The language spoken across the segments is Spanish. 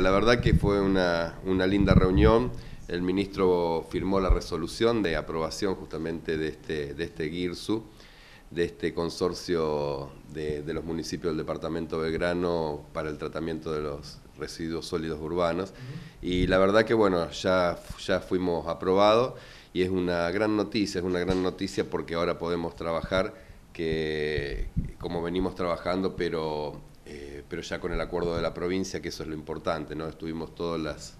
la verdad que fue una, linda reunión. El ministro firmó la resolución de aprobación justamente de este, de este GIRSU, de este consorcio de, los municipios del departamento Belgrano para el tratamiento de los residuos sólidos urbanos. Y la verdad que bueno, ya, ya fuimos aprobados y es una gran noticia, es una gran noticia porque ahora podemos trabajar que como venimos trabajando, pero eh, pero ya con el acuerdo de la provincia, que eso es lo importante, ¿no? Estuvimos todos las,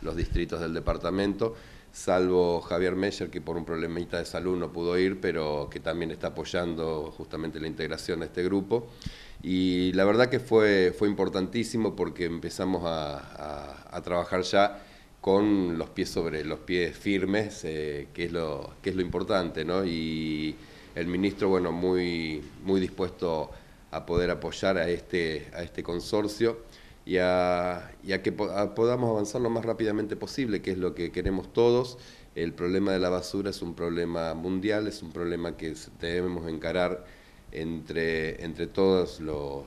los distritos del departamento, salvo Javier Meyer, que por un problemita de salud no pudo ir, pero que también está apoyando justamente la integración de este grupo. Y la verdad que fue, fue importantísimo porque empezamos a, a, trabajar ya con los pies sobre los pies firmes, eh, que, es lo, que es lo importante, ¿no? Y el ministro, bueno, muy, muy dispuesto a poder apoyar a este, a este consorcio y a, que podamos avanzar lo más rápidamente posible, que es lo que queremos todos. El problema de la basura es un problema mundial, es un problema que debemos encarar entre, entre todos los,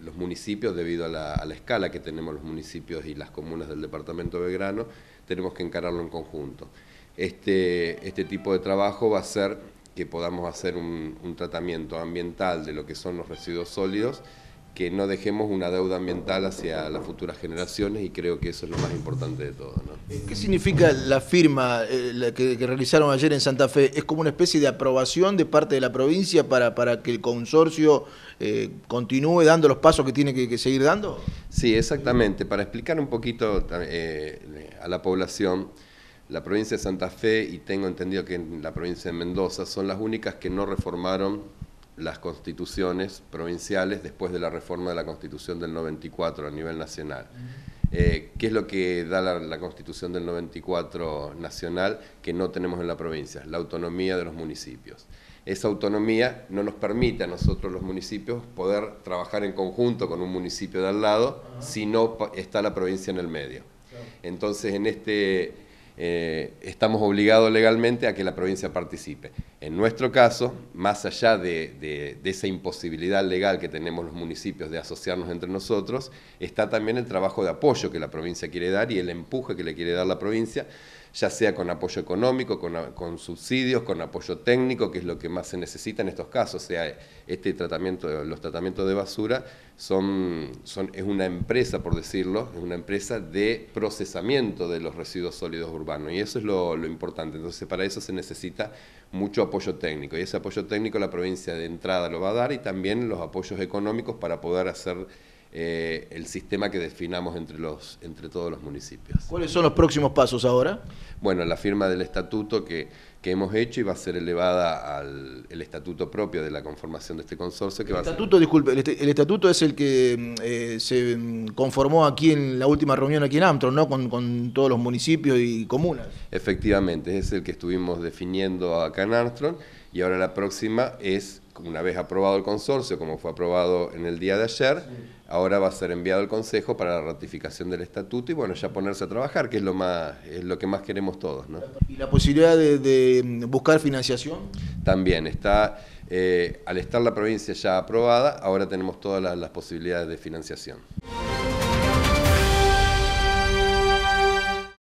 los municipios debido a la, escala que tenemos los municipios y las comunas del departamento de Belgrano, tenemos que encararlo en conjunto. Este, este tipo de trabajo va a ser que podamos hacer un, tratamiento ambiental de lo que son los residuos sólidos, que no dejemos una deuda ambiental hacia las futuras generaciones y creo que eso es lo más importante de todo. Eh, ¿Qué significa la firma eh, que, realizaron ayer en Santa Fe? ¿Es como una especie de aprobación de parte de la provincia para, para que el consorcio eh, continúe dando los pasos que tiene que, seguir dando? Sí, exactamente. Para explicar un poquito a la población, la provincia de Santa Fe y tengo entendido que la provincia de Mendoza son las únicas que no reformaron las constituciones provinciales después de la reforma de la constitución del 94 a nivel nacional. Eh, ¿Qué es lo que da la, la, constitución del 94 nacional que no tenemos en la provincia? La autonomía de los municipios. Esa autonomía no nos permite a nosotros los municipios poder trabajar en conjunto con un municipio de al lado si no está la provincia en el medio. Entonces, en este eh, estamos obligados legalmente a que la provincia participe. En nuestro caso, más allá de, esa imposibilidad legal que tenemos los municipios de asociarnos entre nosotros, está también el trabajo de apoyo que la provincia quiere dar y el empuje que le quiere dar la provincia ya sea con apoyo económico, con, subsidios, con apoyo técnico, que es lo que más se necesita en estos casos. O sea, este tratamiento, los tratamientos de basura son, es una empresa, por decirlo, es una empresa de procesamiento de los residuos sólidos urbanos. Y eso es lo importante. Entonces, para eso se necesita mucho apoyo técnico. Y ese apoyo técnico la provincia de entrada lo va a dar y también los apoyos económicos para poder hacer eh, el sistema que definamos entre, los, entre todos los municipios. ¿Cuáles son los próximos pasos ahora? Bueno, la firma del estatuto que, hemos hecho y va a ser elevada al el estatuto propio de la conformación de este consorcio. el estatuto, disculpe, el, estatuto es el que mm, eh, se mm, conformó aquí en la última reunión aquí en Amtron, ¿no? Con, con, todos los municipios y comunas. Efectivamente, es el que estuvimos definiendo acá en Amtron y ahora la próxima es una vez aprobado el consorcio, como fue aprobado en el día de ayer, ahora va a ser enviado al Consejo para la ratificación del estatuto y bueno, ya ponerse a trabajar, que es lo más, es lo que más queremos todos. ¿Y la posibilidad de, mm, buscar financiación? También está, eh, al estar la provincia ya aprobada, ahora tenemos todas las posibilidades de financiación.